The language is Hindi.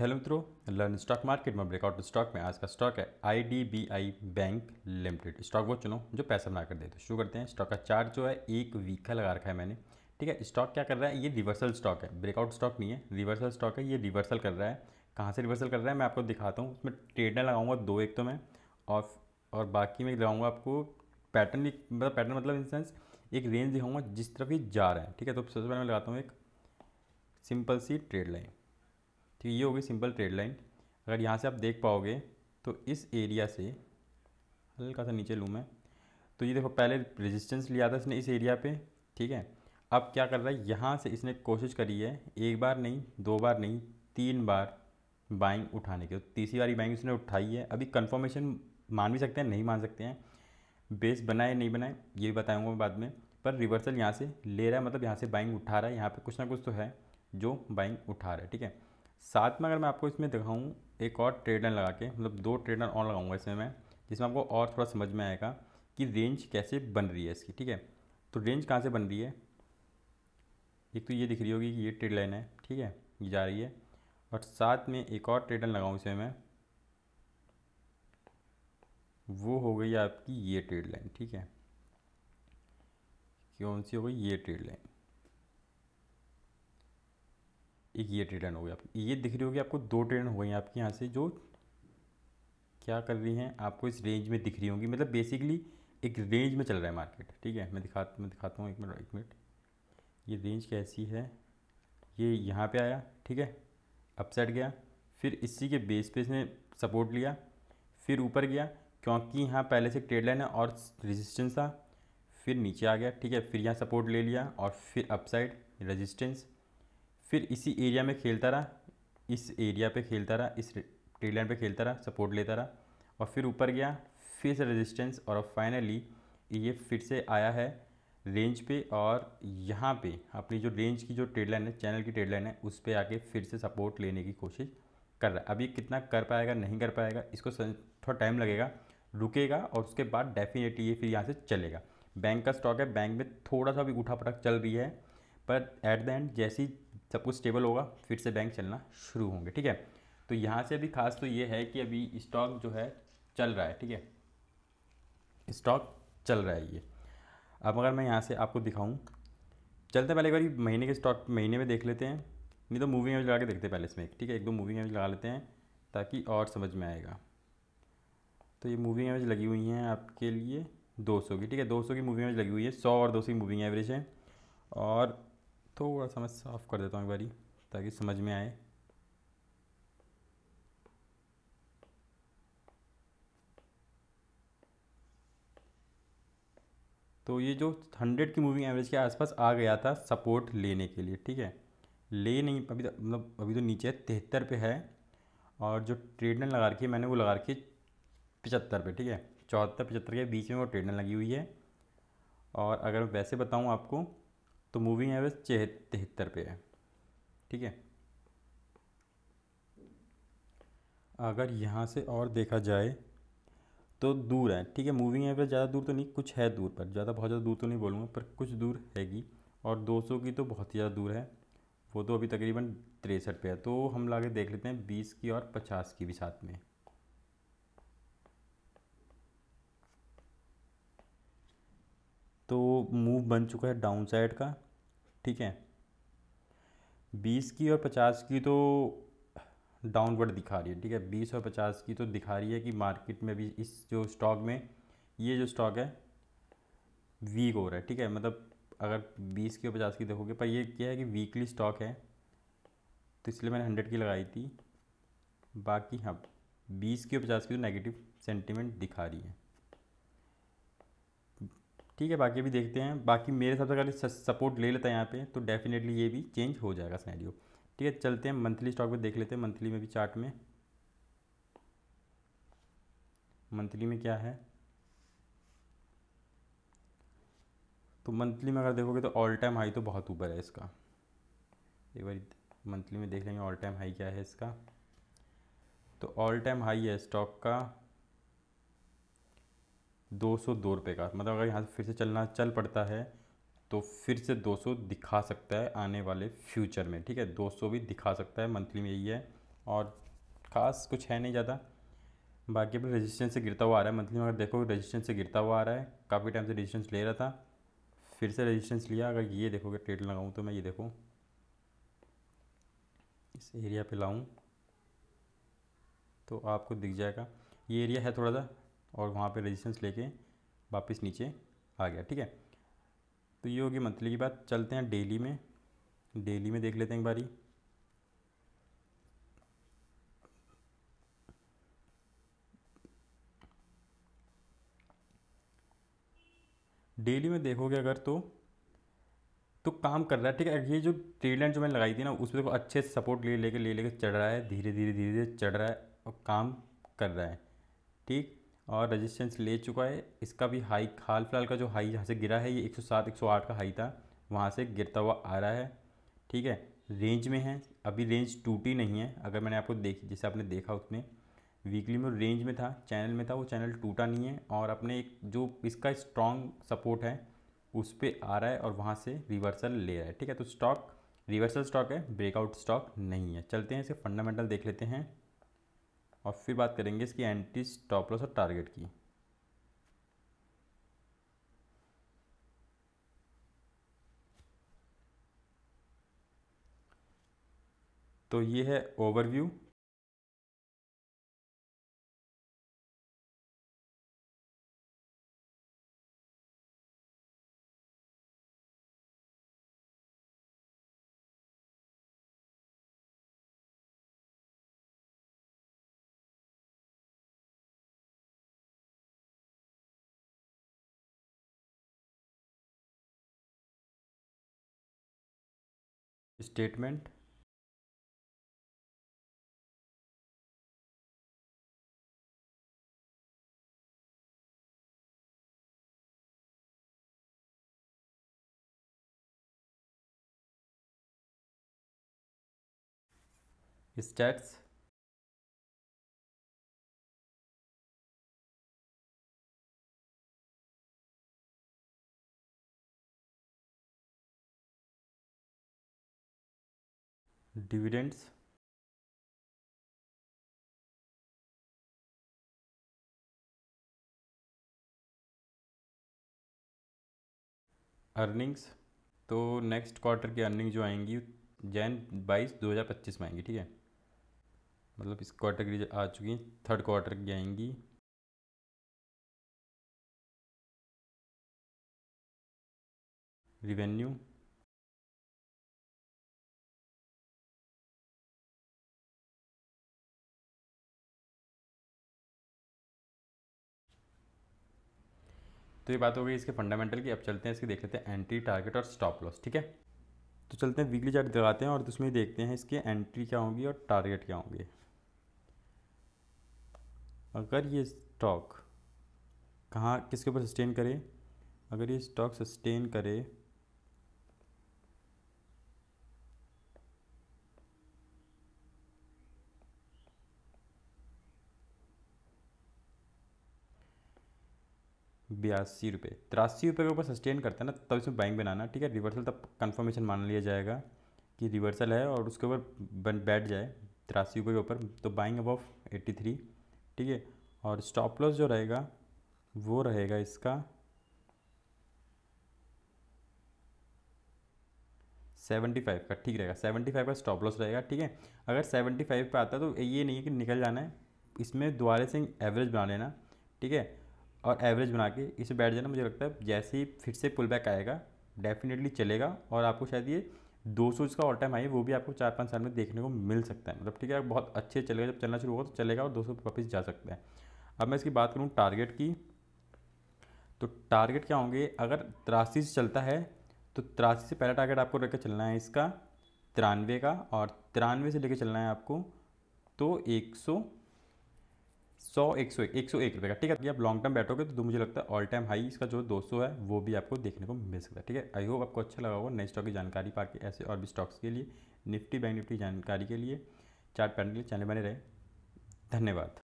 हेलो मित्रों लर्न स्टॉक मार्केट में ब्रेकआउट स्टॉक में आज का स्टॉक है आईडीबीआई बैंक लिमिटेड स्टॉक वो चुनो जो पैसा बनाकर दे तो शुरू करते हैं स्टॉक का चार्ट जो है एक वीक का लगा रखा है मैंने ठीक है स्टॉक क्या कर रहा है ये रिवर्सल स्टॉक है ब्रेकआउट स्टॉक नहीं है रिवर्सल स्टॉक है ये रिवर्सल कर रहा है कहाँ से रिवर्सल कर रहा है मैं आपको दिखाता हूँ उसमें ट्रेडर लगाऊंगा दो एक तो मैं और और बाकी मैं लगाऊंगा आपको पैटर्न मतलब पैटर्न मतलब इन सेंस एक रेंज दिखाऊंगा जिस तरफ ये जा रहा है ठीक है तो सबसे पहले मैं लगाता हूँ एक सिंपल सी ट्रेड लाइन ठीक तो है ये होगी सिंपल ट्रेड लाइन अगर यहाँ से आप देख पाओगे तो इस एरिया से हल्का सा नीचे लूँ मैं तो ये देखो पहले रेजिस्टेंस लिया था इसने इस एरिया पे ठीक है अब क्या कर रहा है यहाँ से इसने कोशिश करी है एक बार नहीं दो बार नहीं तीन बार बाइंग उठाने की तो तीसरी बारी बाइंग उसने उठाई है अभी कन्फर्मेशन मान भी सकते हैं नहीं मान सकते हैं बेस बनाए नहीं बनाए ये भी बताऊँगा मैं बाद में पर रिवर्सल यहाँ से ले रहा है मतलब यहाँ से बाइंग उठा रहा है यहाँ पर कुछ ना कुछ तो है जो बाइंग उठा रहा है ठीक है साथ में अगर मैं आपको इसमें दिखाऊँ एक और ट्रेडर लगा के मतलब दो ट्रेडर और लगाऊंगा इसमें मैं जिसमें आपको और थोड़ा समझ में आएगा कि रेंज कैसे बन रही है इसकी ठीक है तो रेंज कहाँ से बन रही है एक तो ये दिख रही होगी कि ये ट्रेड लाइन है ठीक है ये जा रही है और साथ में एक और ट्रेडर लगाऊँ इसमें मैं वो हो गई आपकी ये ट्रेड लाइन ठीक है कौन सी हो गई ये ट्रेड लाइन एक ये ट्रेन हो गई आपकी ये दिख रही होगी आपको दो ट्रेन हो गई आपके यहाँ से जो क्या कर रही हैं आपको इस रेंज में दिख रही होंगी मतलब बेसिकली एक रेंज में चल रहा है मार्केट ठीक है मैं दिखा मैं दिखाता हूँ एक मिनट एक मिनट ये रेंज कैसी है ये यहाँ पे आया ठीक है अपसेट गया फिर इसी के बेस पे इसने सपोर्ट लिया फिर ऊपर गया क्योंकि यहाँ पहले से ट्रेड लाइन है और रजिस्टेंस था फिर नीचे आ गया ठीक है फिर यहाँ सपोर्ट ले लिया और फिर अपसाइड रजिस्टेंस फिर इसी एरिया में खेलता रहा इस एरिया पे खेलता रहा इस ट्रेडलाइन पे खेलता रहा सपोर्ट लेता रहा और फिर ऊपर गया फिर से रेजिस्टेंस और फाइनली ये फिर से आया है रेंज पे और यहाँ पे अपनी जो रेंज की जो ट्रेडलाइन है चैनल की ट्रेडलाइन है उस पर आके फिर से सपोर्ट लेने की कोशिश कर रहा है अभी कितना कर पाएगा नहीं कर पाएगा इसको थोड़ा टाइम लगेगा रुकेगा और उसके बाद डेफिनेटली ये फिर यहाँ से चलेगा बैंक का स्टॉक है बैंक में थोड़ा सा भी उठा पटक चल रही है पर एट द एंड जैसी सब कुछ स्टेबल होगा फिर से बैंक चलना शुरू होंगे ठीक है तो यहाँ से अभी खास तो ये है कि अभी स्टॉक जो है चल रहा है ठीक है स्टॉक चल रहा है ये अब अगर मैं यहाँ से आपको दिखाऊँ चलते पहले एक बार महीने के स्टॉक महीने में देख लेते हैं नहीं तो मूविंग एवरेज लगा के देखते हैं पहले इसमें ठीक है एक दो मूविंग एवरेज लगा लेते हैं ताकि और समझ में आएगा तो ये मूविंग एवरेज लगी हुई हैं आपके लिए 200 की ठीक है 200 की मूविंग एवरेज लगी हुई है 100 और 200 की मूविंग एवरेज है और थोड़ा सा मैं साफ़ कर देता हूँ एक बारी ताकि समझ में आए तो ये जो हंड्रेड की मूविंग एवरेज के आसपास आ गया था सपोर्ट लेने के लिए ठीक है ले नहीं अभी तो मतलब अभी तो नीचे तिहत्तर पे है और जो ट्रेडन लगा रखी है मैंने वो लगा रखी है पचहत्तर पे ठीक है चौहत्तर पचहत्तर के बीच में वो ट्रेडन लगी हुई है और अगर वैसे बताऊँ आपको तो मूविंग एवरेज तिहत्तर पे है ठीक है अगर यहाँ से और देखा जाए तो दूर है ठीक है मूविंग एवरेज ज़्यादा दूर तो नहीं कुछ है दूर पर ज़्यादा बहुत ज़्यादा दूर तो नहीं बोलूँगा पर कुछ दूर हैगी और 200 की तो बहुत ही ज़्यादा दूर है वो तो अभी तकरीबन तिरसठ पे है तो हम ला के देख लेते हैं बीस की और पचास की भी साथ में तो मूव बन चुका है डाउन साइड का ठीक है बीस की और पचास की तो डाउनवर्ड दिखा रही है ठीक है बीस और पचास की तो दिखा रही है कि मार्केट में भी इस जो स्टॉक में ये जो स्टॉक है वीक हो रहा है ठीक है मतलब अगर बीस की और पचास की देखोगे पर ये क्या है कि वीकली स्टॉक है तो इसलिए मैंने हंड्रेड की लगाई थी बाकी हाँ बीस की और पचास की तो नेगेटिव सेंटीमेंट दिखा रही है ठीक है बाकी भी देखते हैं बाकी मेरे हिसाब से अगर सपोर्ट ले लेता है यहाँ पे तो डेफिनेटली ये भी चेंज हो जाएगा सैनियो ठीक है चलते हैं मंथली स्टॉक में देख लेते हैं मंथली में भी चार्ट में मंथली में क्या है तो मंथली में अगर देखोगे तो ऑल टाइम हाई तो बहुत ऊपर है इसका एक बार मंथली में देख लेंगे ऑल टाइम हाई क्या है इसका तो ऑल टाइम हाई है स्टॉक का दो सौ दो रुपये का मतलब अगर यहाँ से फिर से चलना चल पड़ता है तो फिर से 200 दिखा सकता है आने वाले फ्यूचर में ठीक है 200 भी दिखा सकता है मंथली में यही है और खास कुछ है नहीं ज़्यादा बाकी अपने रजिस्टेंस से गिरता हुआ आ रहा है मंथली में अगर देखो रजिस्टेंस से गिरता हुआ आ रहा है काफ़ी टाइम से रजिस्टेंस ले रहा था फिर से रजिस्टेंस लिया अगर ये देखोगे ट्रेड लगाऊँ तो मैं ये देखूँ इस एरिया पर लाऊँ तो आपको दिख जाएगा ये एरिया है थोड़ा सा और वहाँ पे रजिस्टेंस लेके वापस नीचे आ गया ठीक है तो ये होगी मंथली की बात चलते हैं डेली में डेली में देख लेते हैं एक बारी डेली में देखोगे अगर तो तो काम कर रहा है ठीक है ये जो ट्रेड लाइन जो मैंने लगाई थी ना उसमें देखो अच्छे से सपोर्ट ले लेके ले लेके चढ़ रहा है धीरे धीरे धीरे धीरे चढ़ रहा है और काम कर रहा है ठीक और रजिस्टेंस ले चुका है इसका भी हाई हाल फिलहाल का जो हाई जहाँ से गिरा है ये 107 108 का हाई था वहाँ से गिरता हुआ आ रहा है ठीक है रेंज में है अभी रेंज टूटी नहीं है अगर मैंने आपको देख जैसे आपने देखा उसमें वीकली में रेंज में था चैनल में था वो चैनल टूटा नहीं है और अपने एक जो इसका स्ट्रॉन्ग सपोर्ट है उस पर आ रहा है और वहाँ से रिवर्सल ले रहा है ठीक है तो स्टॉक रिवर्सल स्टॉक है ब्रेकआउट स्टॉक नहीं है चलते हैं इसे फंडामेंटल देख लेते हैं और फिर बात करेंगे इसकी एंटी स्टॉप लॉस और टारगेट की तो ये है overview statement stats dividends earnings तो नेक्स्ट क्वार्टर की अर्निंग जो आएंगी जैन बाईस दो हज़ार पच्चीस में आएंगी ठीक है मतलब इस क्वार्टर की आ चुकी हैं थर्ड क्वार्टर की आएंगी रिवेन्यू तो ये बात हो गई इसके फंडामेंटल की अब चलते हैं इसके देख लेते हैं एंट्री टारगेट और स्टॉप लॉस ठीक है तो चलते हैं वीकली चार्ट दिखाते हैं और तो उसमें देखते हैं इसके एंट्री क्या होंगी और टारगेट क्या होंगे अगर ये स्टॉक कहाँ किसके ऊपर सस्टेन करे अगर ये स्टॉक सस्टेन करे बयासी रुपये तिरासी रुपये के ऊपर सस्टेन करता है ना तब इसमें बाइंग बनाना ठीक है रिवर्सल तब कन्फर्मेशन मान लिया जाएगा कि रिवर्सल है और उसके ऊपर बैठ जाए तिरासी रुपये के ऊपर तो बाइंग अबव एट्टी थ्री ठीक है और स्टॉप लॉस जो रहेगा वो रहेगा इसका सेवेंटी फाइव का ठीक रहेगा सेवेंटी फाइव का स्टॉप लॉस रहेगा ठीक है अगर सेवेंटी फाइव पर आता है तो ये नहीं है कि निकल जाना है इसमें दोबारे से एवरेज बना लेना ठीक है और एवरेज बना के इसे बैठ जाना मुझे लगता है जैसे ही फिर से पुल बैक आएगा डेफिनेटली चलेगा और आपको शायद ये दो सौ इसका ऑल टाइम आई वो भी आपको चार पाँच साल में देखने को मिल सकता है मतलब ठीक है बहुत अच्छे चलेगा जब चलना शुरू होगा तो चलेगा और दो सौ वापस जा सकता है अब मैं इसकी बात करूँ टारगेट की तो टारगेट क्या होंगे अगर तिरासी से चलता है तो तिरासी से पहला टारगेट आपको रख चलना है इसका तिरानवे का और तिरानवे से लेकर चलना है आपको तो एक सौ सौ एक सौ एक सौ एक रुपये का ठीक है आप लॉन्ग टर्म बैठोगे तो मुझे लगता है ऑल टाइम हाई इसका जो दो सौ है वो भी आपको देखने को मिल सकता है ठीक है आई होप आपको अच्छा लगा होगा नई स्टॉक की जानकारी पा के ऐसे और भी स्टॉक्स के लिए निफ्टी बैंक निफ्टी जानकारी के लिए चार्ट पैनल के लिए चैनल बने रहे धन्यवाद